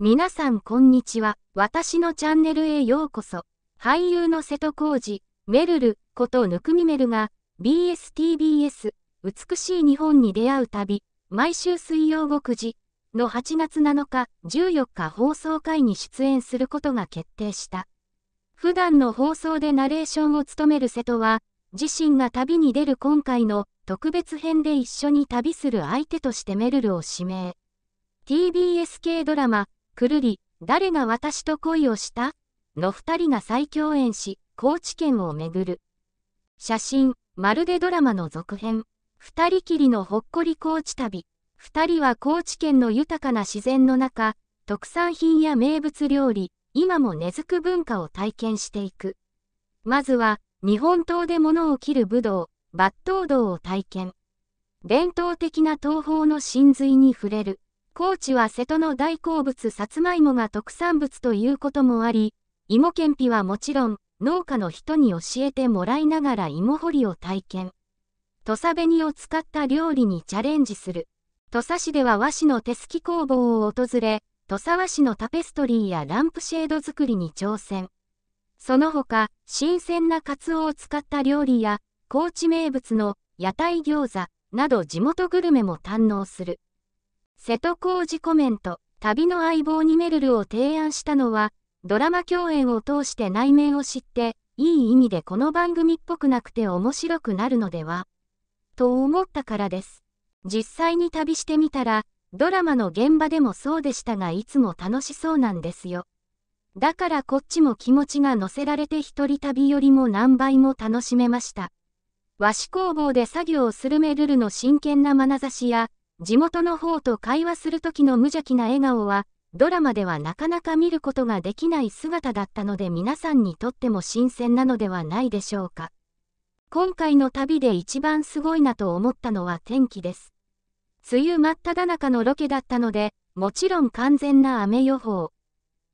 皆さんこんにちは。私のチャンネルへようこそ。俳優の瀬戸康二、メルルことぬくみめるが BSTBS 美しい日本に出会う旅、毎週水曜5時の8月7日、14日放送回に出演することが決定した。普段の放送でナレーションを務める瀬戸は、自身が旅に出る今回の特別編で一緒に旅する相手としてメルルを指名。TBS 系ドラマ、くるり、誰が私と恋をしたの二人が再共演し、高知県を巡る。写真、まるでドラマの続編。二人きりのほっこり高知旅。二人は高知県の豊かな自然の中、特産品や名物料理、今も根付く文化を体験していく。まずは、日本刀で物を切る武道、抜刀道を体験。伝統的な東方の神髄に触れる。高知は瀬戸の大好物さつまいもが特産物ということもあり、芋けんぴはもちろん、農家の人に教えてもらいながら芋掘りを体験。土佐紅を使った料理にチャレンジする。土佐市では和紙の手すき工房を訪れ、土佐和紙のタペストリーやランプシェード作りに挑戦。その他、新鮮なカツオを使った料理や、高知名物の屋台餃子など地元グルメも堪能する。瀬戸康史コメント、旅の相棒にメルルを提案したのは、ドラマ共演を通して内面を知って、いい意味でこの番組っぽくなくて面白くなるのではと思ったからです。実際に旅してみたら、ドラマの現場でもそうでしたがいつも楽しそうなんですよ。だからこっちも気持ちが乗せられて一人旅よりも何倍も楽しめました。和紙工房で作業をするメルルの真剣な眼差しや、地元の方と会話する時の無邪気な笑顔は、ドラマではなかなか見ることができない姿だったので皆さんにとっても新鮮なのではないでしょうか。今回の旅で一番すごいなと思ったのは天気です。梅雨真っ只中のロケだったので、もちろん完全な雨予報。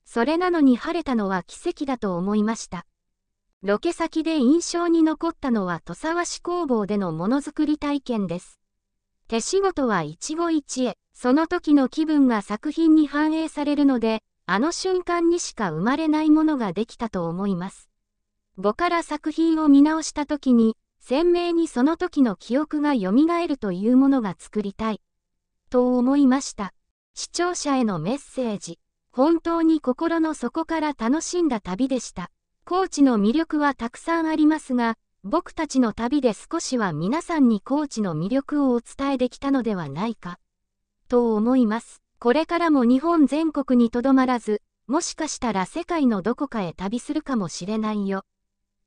それなのに晴れたのは奇跡だと思いました。ロケ先で印象に残ったのは土佐和紙工房でのものづくり体験です。手仕事は一期一会、その時の気分が作品に反映されるので、あの瞬間にしか生まれないものができたと思います。母から作品を見直した時に、鮮明にその時の記憶が蘇るというものが作りたい。と思いました。視聴者へのメッセージ。本当に心の底から楽しんだ旅でした。高知の魅力はたくさんありますが、僕たちの旅で少しは皆さんに高知の魅力をお伝えできたのではないか、と思います。これからも日本全国にとどまらず、もしかしたら世界のどこかへ旅するかもしれないよ。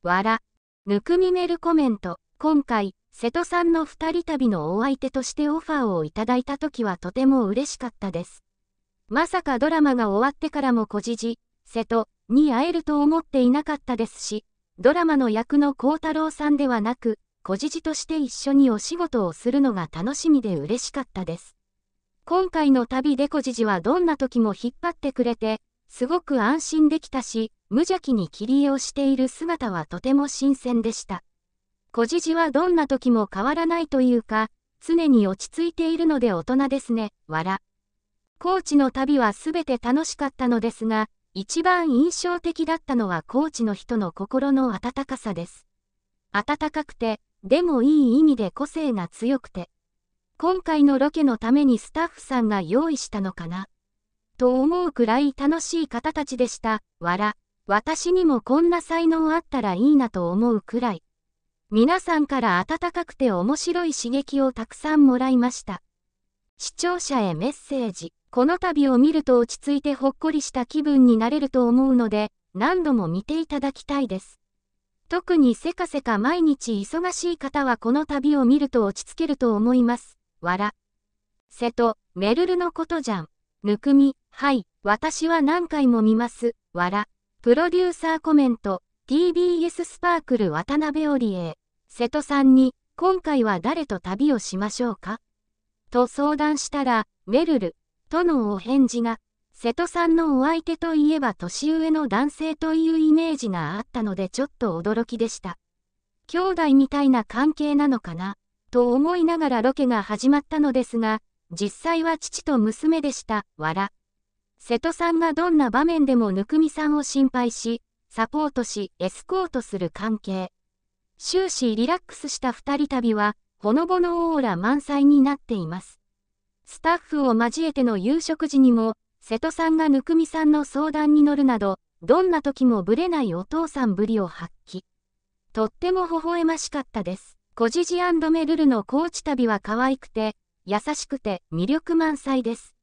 わら。ぬくみメルコメント。今回、瀬戸さんの二人旅のお相手としてオファーをいただいた時はとても嬉しかったです。まさかドラマが終わってからも小じじ、瀬戸に会えると思っていなかったですし、ドラマの役の孝太郎さんではなく、小じじとして一緒にお仕事をするのが楽しみで嬉しかったです。今回の旅で小じじはどんな時も引っ張ってくれて、すごく安心できたし、無邪気に切り絵をしている姿はとても新鮮でした。小じじはどんな時も変わらないというか、常に落ち着いているので大人ですね、わら。高知の旅はすべて楽しかったのですが、一番印象的だったのはコーチの人の心の温かさです。温かくて、でもいい意味で個性が強くて。今回のロケのためにスタッフさんが用意したのかな。と思うくらい楽しい方たちでした。わら、私にもこんな才能あったらいいなと思うくらい。皆さんから温かくて面白い刺激をたくさんもらいました。視聴者へメッセージ。この旅を見ると落ち着いてほっこりした気分になれると思うので、何度も見ていただきたいです。特にせかせか毎日忙しい方はこの旅を見ると落ち着けると思います。わら。瀬戸、めるるのことじゃん。ぬくみ、はい、私は何回も見ます。わら。プロデューサーコメント、TBS スパークル渡辺織へ。瀬戸さんに、今回は誰と旅をしましょうかと相談したら、めるる、とのお返事が、瀬戸さんのお相手といえば年上の男性というイメージがあったのでちょっと驚きでした。兄弟みたいな関係なのかな、と思いながらロケが始まったのですが、実際は父と娘でした、わら。瀬戸さんがどんな場面でもぬくみさんを心配し、サポートし、エスコートする関係。終始リラックスした二人旅は、ほのぼのオーラ満載になっています。スタッフを交えての夕食時にも、瀬戸さんがぬくみさんの相談に乗るなど、どんな時もぶれないお父さんぶりを発揮。とっても微笑ましかったです。コジジメルルの高知旅は可愛くて、優しくて魅力満載です。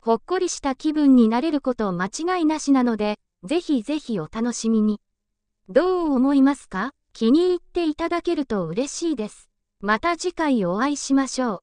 ほっこりした気分になれること間違いなしなので、ぜひぜひお楽しみに。どう思いますか気に入っていただけると嬉しいです。また次回お会いしましょう。